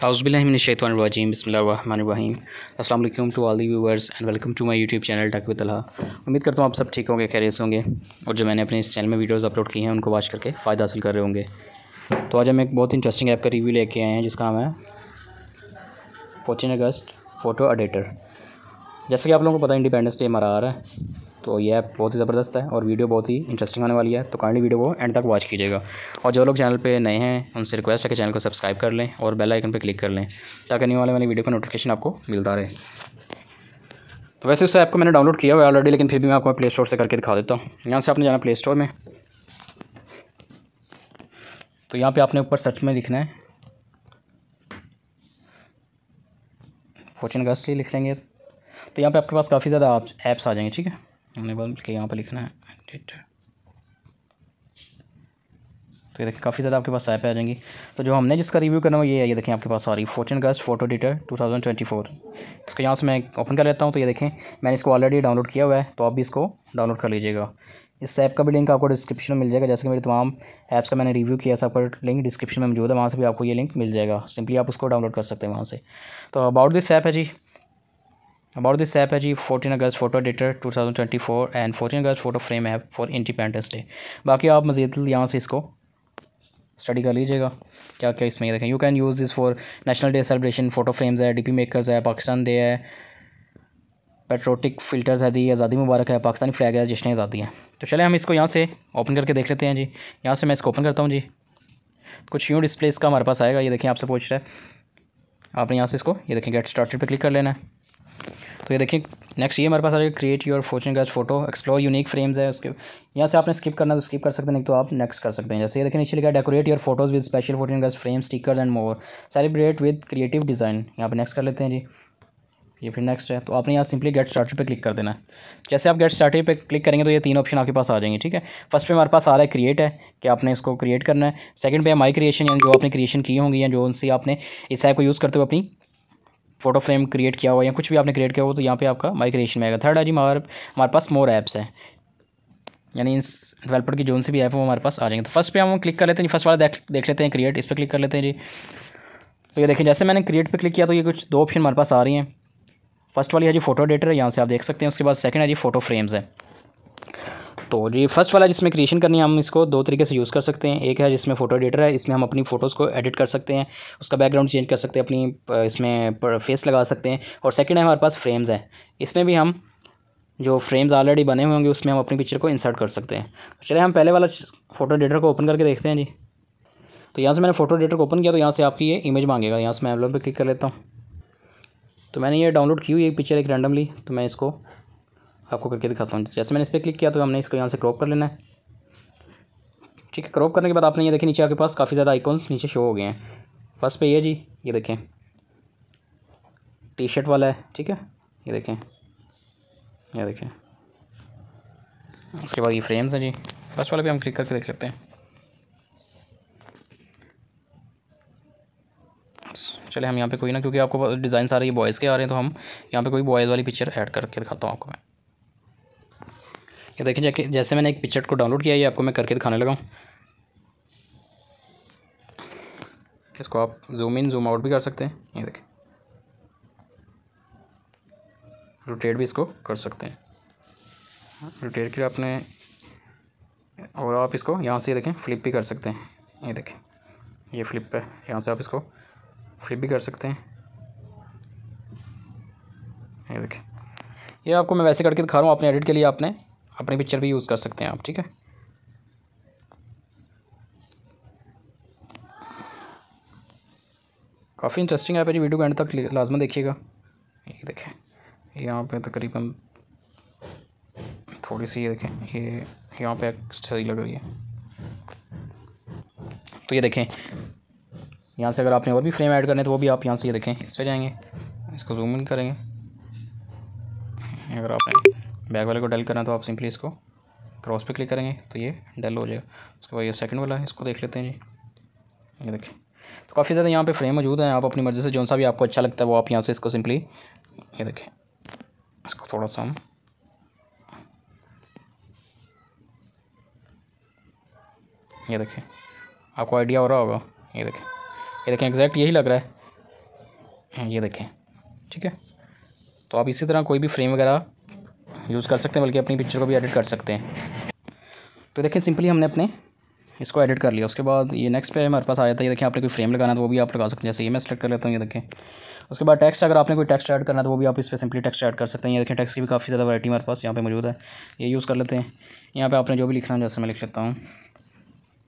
हाउसबिल्लाशैतवानवाजीम बसमीम असल to all the viewers and welcome to my YouTube channel tech with उम्मीद करता हूँ आप सब ठीक होंगे खैरियत होंगे और जो मैंने अपने इस चैनल में वीडियोस अपलोड की हैं उनको वॉच करके फ़ायदा हासिल कर रहे होंगे तो आज हम एक बहुत इंटरेस्टिंग ऐप का रिव्यू लेके आए हैं जिसका नाम है फोर्टीन अगस्त फ़ोटो एडिटर जैसे कि आप लोगों को पता है इंडिपेंडेंस डे हमारा आ रहा है तो ये ऐप बहुत ही ज़बरदस्त है और वीडियो बहुत ही इंटरेस्टिंग होने वाली है तो काइंडली वीडियो को एंड तक वॉच कीजिएगा और जो लोग चैनल पे नए हैं उनसे रिक्वेस्ट है कि चैनल को सब्सक्राइब कर लें और बेल आइकन पे क्लिक कर लें ताकि नहीं वाले वाली वीडियो का नोटिफिकेशन आपको मिलता रहे तो वैसे उस ऐप को मैंने डाउनलोड किया हुआ ऑलरेडी लेकिन फिर भी मैं आपको प्ले स्टोर से करके दिखा देता हूँ यहाँ से आपने जाना प्ले स्टोर में तो यहाँ पर आपने ऊपर सर्च में लिखना है फॉर्चून गस्टली लिख लेंगे तो यहाँ पर आपके पास काफ़ी ज़्यादा ऐप्स आ जाएंगे ठीक है हमने बोल के यहाँ पर लिखना है डेटा तो ये देखिए काफ़ी ज़्यादा आपके पास ऐप आ जाएंगी तो जो हमने जिसका रिव्यू करना वो ये है ये देखें आपके पास आ रही फोर्टीन गस्ट फोटो एडिटर 2024 इसको यहाँ से मैं ओपन कर लेता हूँ तो ये देखें मैंने इसको ऑलरेडी डाउनलोड किया हुआ है तो आप भी इसको डाउनलोड कर लीजिएगा इस ऐप का भी लिंक आपको डिस्क्रिप्शन में मिल जाएगा जैसे कि मेरे तमाम ऐप्स का मैंने रिव्यू किया सब सबका लिंक डिस्क्रिप्शन में मौजूद है वहाँ से भी आपको ये लिंक मिल जाएगा सिंपली आप उसको डाउनलोड कर सकते हैं वहाँ से तो अबाउट दिस ऐप है जी अबाउट दिस ऐप है जी फोर्टीन अगस्त photo editor two thousand twenty four and fourteen अगस्त photo frame app for independence day बाकी आप मज़ीद यहाँ से इसको स्टडी कर लीजिएगा क्या क्या इसमें देखें you can use this for national day celebration photo frames है पी मेकर्स है पाकिस्तान डे है पेट्रोटिक फ़िल्टर्स है जी आज़ादी मुबारक है पाकिस्तानी फ्लैग है जश्न आज़ादी है तो चले हम इसको यहाँ से ओपन करके देख लेते हैं जी यहाँ से मैं इसको ओपन करता हूँ जी कुछ यूँ डिस्प्ले इसका हमारे पास आएगा ये देखें आपसे पूछ रहा है आपने यहाँ से इसको ये देखें गेट स्टार्टेड पे क्लिक कर लेना है तो ये देखिए नेक्स्ट ये हमारे पास आ जाएगा create your fourteen Aug photo explore unique frames है उसके यहाँ से आपने स्किप करना तो स्किप कर सकते हैं नहीं तो आप नेक्स्ट कर सकते हैं जैसे ये देखिए नीचे लिखा decorate your photos with special fourteen Aug frame stickers and more celebrate with creative design यहाँ पर नेक्स्ट कर लेते हैं जी ये फिर नेक्स्ट है तो आपने यहाँ सिंपली गेट स्टार्टेड पे क्लिक कर देना है जैसे आप गेट स्टार्टेड पे क्लिक करेंगे तो ये तीन ऑप्शन आपके पास आ जाएंगे ठीक है फर्स्ट पे हमारे पास आ रहा है क्रिएट है कि आपने इसको क्रिएट करना है सेकंड पे है माई क्रिएशन यानी जो आपने क्रिएशन की होंगी या जो उनसे आपने इस ऐप को यूज़ करते हुए अपनी फोटो फ्रेम क्रिएट किया हुआ या कुछ भी आपने क्रिएट किया हुआ तो यहाँ पे आपका माई क्रिएशन में आएगा थर्ड है जी हमारे हमारे पास मोर ऐप्स हैं यानी इन डेवलपर की जोन से भी ऐप वो हमारे पास आ जाएंगे तो फर्स्ट पे हम क्लिक कर लेते हैं फर्स्ट वाला देख देख लेते हैं क्रिएट इस पर क्लिक कर लेते हैं जी तो ये देखिए जैसे मैंने क्रिएट पर क्लिक किया तो ये कुछ दो ऑप्शन हमारे पास आ रही हैं फर्स्ट वाली है जी फोटो एडिटर है यहाँ से आप देख सकते हैं उसके बाद सेकंड है जी फोटो फ्रेम्स है तो ये फर्स्ट वाला जिसमें क्रिएशन करनी है हम इसको दो तरीके से यूज़ कर सकते हैं एक है जिसमें फोटो एडिटर है इसमें हम अपनी फ़ोटोज़ को एडिट कर सकते हैं उसका बैकग्राउंड चेंज कर सकते हैं अपनी इसमें फेस लगा सकते हैं और सेकेंड है हमारे पास फ्रेम्स हैं इसमें भी हम जो फ्रेम्स ऑलरेडी बने हुए होंगे उसमें हम अपनी पिक्चर को इंसर्ट कर सकते हैं तो चले हम पहले वाला फोटो एडिटर को ओपन करके देखते हैं जी तो यहाँ से मैंने फोटो एडिटर को ओपन किया तो यहाँ से आपकी ये इमेज मांगेगा यहाँ से मैं एल्बम पर क्लिक कर लेता हूँ तो मैंने ये डाउनलोड की हुई एक पिक्चर एक रैंडमली तो मैं इसको आपको करके दिखाता हूँ जैसे मैंने इस पर क्लिक किया तो हमने इसको यहाँ से क्रॉप कर लेना है ठीक है क्रॉप करने के बाद आपने ये देखें नीचे आपके पास काफ़ी ज़्यादा आइकॉन्स नीचे शो हो गए हैं फर्स्ट पे ये जी ये देखें टी शर्ट वाला है ठीक है ये देखें ये देखें उसके बाद ये फ्रेम्स हैं जी फर्स्ट वाला भी हम क्लिक करके देख लेते हैं चले हम यहाँ पे कोई ना क्योंकि आपको डिज़ाइन सारे ये बॉयज़ के आ रहे हैं तो हम यहाँ पे कोई बॉयज़ वाली पिक्चर ऐड करके दिखाता हूँ आपको मैं ये देखिए जैसे मैंने एक पिक्चर को डाउनलोड किया ये आपको मैं करके दिखाने लगा इसको आप जूम इन जूम आउट भी कर सकते हैं ये देखें रोटेट भी इसको कर सकते हैं रोटेट के लिए आपने और आप इसको यहाँ से देखें फ्लिप भी कर सकते हैं ये देखें ये फ्लिप है यहाँ से आप इसको फ्लिप भी कर सकते हैं ये देखें ये आपको मैं वैसे करके दिखा रहा हूँ अपने एडिट के लिए आपने अपनी पिक्चर भी यूज़ कर सकते हैं आप ठीक है काफ़ी इंटरेस्टिंग ऐप है जी वीडियो एंड तक लाजमा देखिएगा ये देखें यहाँ पे तकरीबन थोड़ी सी ये देखें ये यहाँ पे सही लग रही है तो ये देखें यहाँ से अगर आपने और भी फ्रेम ऐड करने तो वो भी आप यहाँ से ये देखें इस पर जाएंगे इसको जूम इन करेंगे अगर आपने बैक वाले को डल करना तो आप सिंपली इसको क्रॉस पे क्लिक करेंगे तो ये डल हो जाएगा उसके बाद ये सेकंड वाला है इसको देख लेते हैं जी ये देखें तो काफ़ी ज़्यादा यहाँ पे फ्रेम मौजूद हैं आप अपनी मर्ज़ी से जो सा भी आपको अच्छा लगता है वो आप यहाँ से इसको सिंपली ये देखें इसको थोड़ा सा हम ये देखें आपको आइडिया हो रहा होगा ये देखें ये देखें एग्जैक्ट यही लग रहा है ये देखें ठीक है तो आप इसी तरह कोई भी फ्रेम वगैरह यूज़ कर सकते हैं बल्कि अपनी पिक्चर को भी एडिट कर सकते हैं तो देखिए सिंपली हमने अपने इसको एडिट कर लिया उसके बाद ये नेक्स्ट पे हमारे पास आया था ये देखिए आपने कोई फ्रेम लगाना तो वो भी आप लगा सकते हैं जैसे ये मैं सेलेक्ट कर लेता हूँ ये देखें उसके बाद टेक्स्ट अगर आपने कोई टेक्स्ट ऐड करना तो वो भी आप इस पर सिंपली टेक्स्ट ऐड कर सकते हैं ये देखें टेक्स्ट की भी काफ़ी ज़्यादा वैरायटी हमारे पास यहाँ पे मौजूद है ये यूज़ कर लेते हैं यहाँ पर आपने जो भी लिखना है जैसे मैं लिख लेता हूँ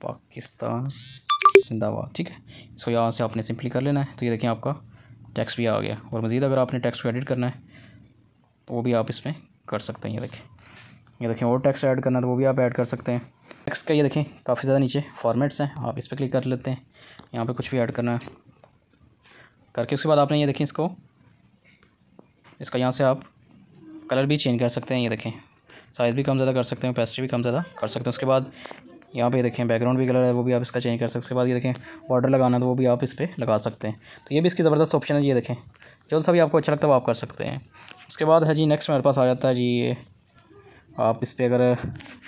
पाकिस्तान जिंदाबाद ठीक है इसको यहाँ से आपने सिंपली कर लेना है तो ये देखें आपका टैक्स भी आ गया और मज़ीद अगर आपने टैक्स को एडिट करना है तो वो भी आप इसमें कर सकते हैं ये देखें ये देखें और टेक्स्ट ऐड करना तो वो भी आप ऐड कर सकते हैं टेक्स्ट का ये देखें काफ़ी ज़्यादा नीचे फॉर्मेट्स हैं आप इस पर क्लिक कर लेते हैं यहाँ पर कुछ भी ऐड करना है करके उसके बाद आपने ये देखें इसको इसका यहाँ से आप कलर भी चेंज कर सकते हैं ये देखें साइज़ भी कम ज़्यादा कर सकते हैं पेस्ट्री भी कम ज़्यादा कर सकते हैं उसके बाद यहाँ पे देखें बैकग्राउंड भी कलर है वो भी आप इसका चेंज कर सकते हैं उसके बाद ये देखें बॉर्डर लगाना है तो वो भी आप इस पर लगा सकते हैं तो ये भी इसकी ज़बरदस्त ऑप्शन है ये देखें जो सा भी आपको अच्छा लगता है वो आप कर सकते हैं उसके बाद है जी नेक्स्ट मेरे पास आ जाता है जी ये आप इस पर अगर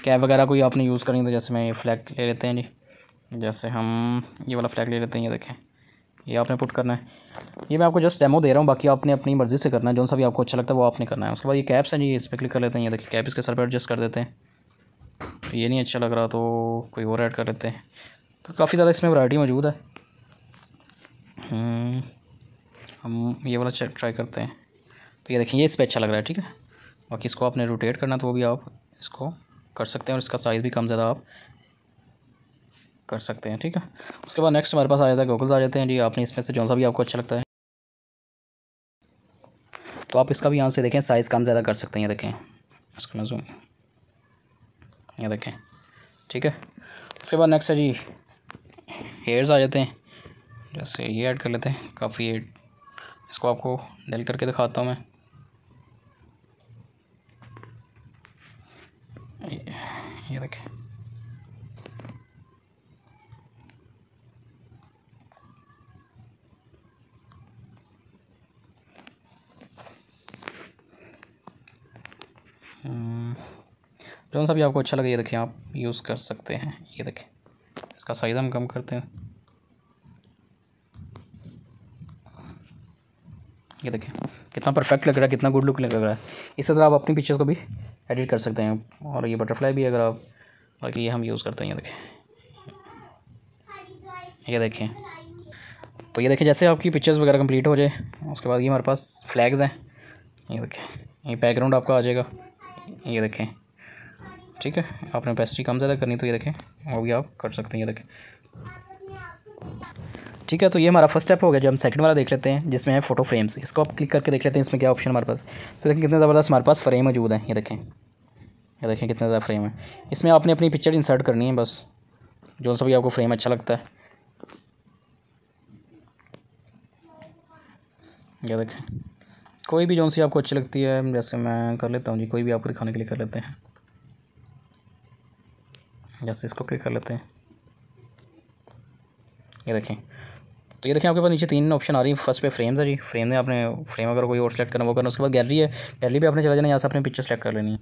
कैब वगैरह कोई आपने यूज़ करनी तो जैसे मैं ये फ्लैग ले लेते हैं जी जैसे हम ये वाला फ्लैग ले लेते हैं ये देखें ये आपने पुट करना है ये मैं आपको जस्ट डेमो दे रहा हूँ बाकी आपने अपनी मर्ज़ी से करना है जो सा भी आपको अच्छा लगता है वो आपने करना है उसके बाद ये कैप्स हैं जी इस पर क्लिक कर लेते हैं ये देखिए कैप इसके सर पर एडजस्ट कर देते हैं ये नहीं अच्छा लग रहा तो कोई और ऐड कर लेते हैं तो काफ़ी ज़्यादा इसमें वैरायटी मौजूद है हम्म। हम ये वाला चेक ट्राई करते हैं तो ये देखिए ये इस पर अच्छा लग रहा है ठीक है बाकी इसको आपने रोटेट करना तो वो भी आप इसको कर सकते हैं और इसका साइज़ भी कम ज़्यादा आप कर सकते हैं ठीक है उसके बाद नेक्स्ट हमारे पास आ जाता है गूगल्स आ जाते हैं जी आपने इसमें से जो सा भी आपको अच्छा लगता है तो आप इसका भी यहाँ से देखें साइज़ कम ज़्यादा कर सकते हैं ये देखें इसको मैं जूम ये देखें ठीक है उसके बाद नेक्स्ट है जी हेयर्स आ जाते हैं जैसे ये ऐड कर लेते हैं काफ़ी इसको आपको डेल करके दिखाता हूँ मैं ये देखें हम्म, जो सा भी आपको अच्छा लगे ये देखें आप यूज़ कर सकते हैं ये देखें इसका साइज़ हम कम करते हैं ये देखें कितना परफेक्ट लग रहा है कितना गुड लुक लग रहा है इस तरह आप अपनी पिक्चर्स को भी एडिट कर सकते हैं और ये बटरफ्लाई भी अगर आप बाकी ये हम यूज़ करते हैं ये देखें ये देखें तो ये देखें जैसे आपकी पिक्चर्स वगैरह कंप्लीट हो जाए उसके बाद ये हमारे पास फ्लैग्स हैं ये देखें ये बैकग्राउंड आपका आ जाएगा ये देखें ठीक है आपने पेस्ट्री कम ज़्यादा करनी तो ये देखें वो भी आप कर सकते हैं ये देखें ठीक है तो ये हमारा फर्स्ट स्टेप हो गया जो हम सेकंड वाला देख लेते हैं जिसमें है फोटो फ्रेम्स इसको आप क्लिक करके देख लेते हैं इसमें क्या ऑप्शन हमारे पास तो देखें कितने ज़बरदस्त हमारे पास फ्रेम मौजूद है ये देखें ये देखें कितने ज़्यादा फ्रेम है इसमें आपने अपनी पिक्चर इंसर्ट करनी है बस जो सा भी आपको फ्रेम अच्छा लगता है ये देखें कोई भी जो सी आपको अच्छी लगती है जैसे मैं कर लेता हूँ जी कोई भी आपको दिखाने के लिए कर लेते हैं जैसे इसको क्लिक कर लेते हैं ये देखें तो ये देखिए आपके पास नीचे तीन ऑप्शन आ रही है फर्स्ट पे फ्रेम्स है जी फ्रेम में आपने फ्रेम अगर कोई और सेलेक्ट करना वो करना उसके बाद गैलरी है गैलरी भी आपने चला जाना यहाँ से अपने पिक्चर सेलेक्ट कर लेनी है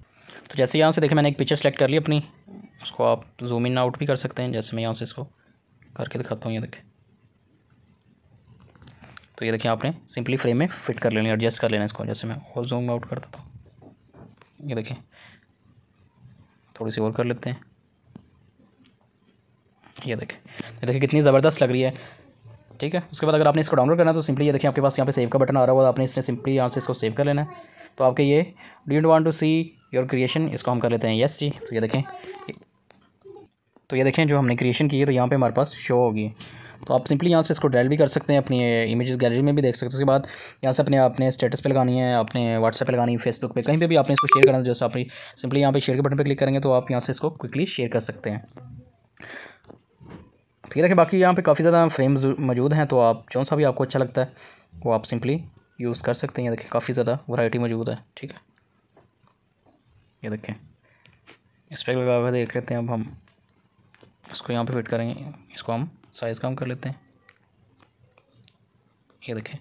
तो जैसे यहाँ से देखें मैंने एक पिक्चर सेलेक्ट कर ली अपनी उसको आप जूम इन आउट भी कर सकते हैं जैसे मैं यहाँ से इसको करके दिखाता हूँ ये देखें तो ये देखिए आपने सिंपली फ्रेम में फिट कर लेनी एडजस्ट कर लेना इसको जैसे मैं और जूम आउट कर देता हूँ ये देखें थोड़ी सी और कर लेते हैं ये देखें ये देखिए कितनी ज़बरदस्त लग रही है ठीक है उसके बाद अगर आपने इसको डाउनलोड करना है तो सिंपली ये देखिए आपके पास यहाँ पे सेव का बटन आ रहा होगा आपने इसने सिंपली यहाँ से इसको सेव कर लेना है तो आपके ये do you want to see your creation इसको हम कर लेते हैं येस जी तो ये देखें तो ये देखें जो हमने क्रिएशन की है तो यहाँ पर हमारे पास शो होगी तो आप सिंपली यहाँ से इसको डायल भी कर सकते हैं अपनी इमेजेस गैलरी में भी देख सकते हैं उसके बाद यहाँ से अपने अपने स्टेटस पे लगानी है अपने व्हाट्सएप पे लगानी है फेसबुक पे कहीं पे भी आपने इसको शेयर करना है जैसे आप सिंपली यहाँ पे शेयर के बटन पे क्लिक करेंगे तो आप यहाँ से इसको क्विकली शेयर कर सकते हैं तो ये देखें बाकी यहाँ पे काफ़ी ज़्यादा फ्रेम मौजूद हैं तो आप जो सा भी आपको अच्छा लगता है वो आप सिंपली यूज़ कर सकते हैं ये देखें काफ़ी ज़्यादा वैरायटी मौजूद है ठीक है ये देखें इस पर लगा हुआ देख लेते हैं अब हम इसको यहाँ पे फिट करेंगे इसको हम साइज़ कम कर लेते हैं ये देखें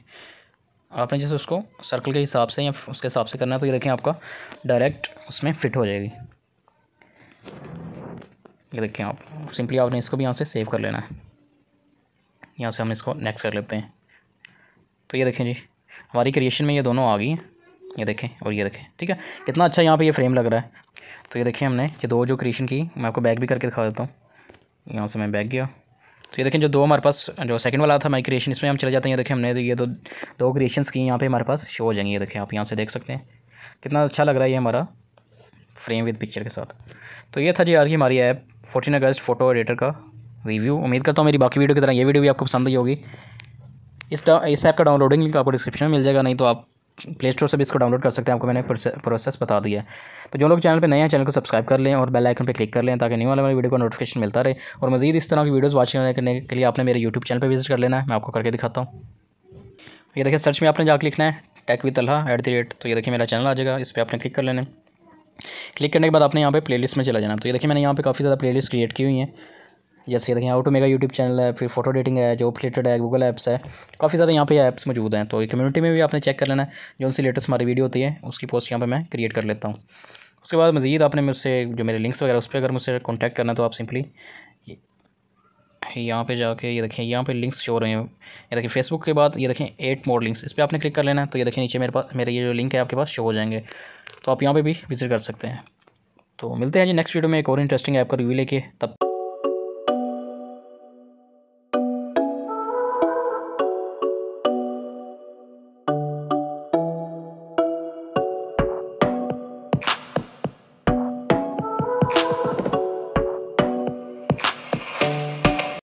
आपने जैसे उसको सर्कल के हिसाब से या उसके हिसाब से करना है तो ये देखें आपका डायरेक्ट उसमें फ़िट हो जाएगी ये देखें आप सिंपली आपने इसको भी यहाँ से सेव कर लेना है यहाँ से हम इसको नेक्स्ट कर लेते हैं तो ये देखें जी हमारी क्रिएशन में ये दोनों आ गई हैं ये देखें और ये देखें ठीक है कितना अच्छा यहाँ पे ये फ्रेम लग रहा है तो ये देखें हमने ये दो जो क्रिएशन की मैं आपको बैक भी करके दिखा देता हूँ यहाँ से मैं बैक गया तो ये देखें जो दो हमारे पास जो सेकंड वाला था माई क्रिएशन इसमें हम चले जाते हैं ये देखें हमने ये दो दो क्रिएशन की यहाँ पर हमारे पास शो हो जाएंगे ये देखें आप यहाँ से देख सकते हैं कितना अच्छा लग रहा है ये हमारा फ्रेम विद पिक्चर के साथ तो ये था जी आज की हमारी ऐप फोर्टीन अगस्त फोटो एडिटर का रिव्यू उम्मीद करता हूँ मेरी बाकी वीडियो की तरह ये वीडियो भी आपको पसंद ही होगी इस इस ऐप का डाउनलोडिंग लिंक आपको डिस्क्रिप्शन में मिल जाएगा नहीं तो आप प्ले स्टोर से भी इसको डाउनलोड कर सकते हैं आपको मैंने प्रोसेस बता दिया है तो जो लोग चैनल पे नए हैं चैनल को सब्सक्राइब कर लें और बेल आइकन पे क्लिक कर लें ताकि न्यू वाले मेरे वीडियो का नोटिफिकेशन मिलता रहे और मजीद इस तरह की वीडियोज़ वॉच करने के लिए आपने मेरे यूट्यूब चैनल पर विजिट कर लेना है मैं आपको करके दिखाता हूँ ये देखिए सर्च में आपने जाकर लिखना है tech with Allah at the rate तो ये देखिए मेरा चैनल आ जाएगा इस पर आपने क्लिक कर लेना है क्लिक करने के बाद आपने यहाँ पे प्लेलिस्ट में चला जाना तो ये देखिए मैंने यहाँ पे काफ़ी ज़्यादा प्लेलिस्ट क्रिएट की हुई हैं जैसे देखिए हाउ मेगा यूट्यूब चैनल है फिर फोटो एडिटिंग है जॉब रिलेटेड है गूगल ऐप्स है काफ़ी ज़्यादा यहाँ पे ऐप्स मौजूद हैं तो कम्युनिटी में भी आपने चेक कर लेना है जो उनसे लेटेस्ट हमारी वीडियो होती है उसकी पोस्ट यहाँ पर मैं क्रिएट कर लेता हूँ उसके बाद मज़ीद आपने मुझसे जो मेरे लिंक्स वगैरह उस पर अगर मुझसे कॉन्टैक्ट करना तो आप सिंपली यहाँ पे जाके ये देखें यहाँ पे लिंक्स शो रहे हैं ये देखिए फेसबुक के बाद ये देखें एट मोर लिंक्स इस पर आपने क्लिक कर लेना है तो ये देखें नीचे मेरे पास मेरे ये जो लिंक है आपके पास शो हो जाएंगे तो आप यहाँ पर भी विजिट कर सकते हैं तो मिलते हैं जी नेक्स्ट वीडियो में एक और इंटरेस्टिंग ऐप का रिव्यू लेके तब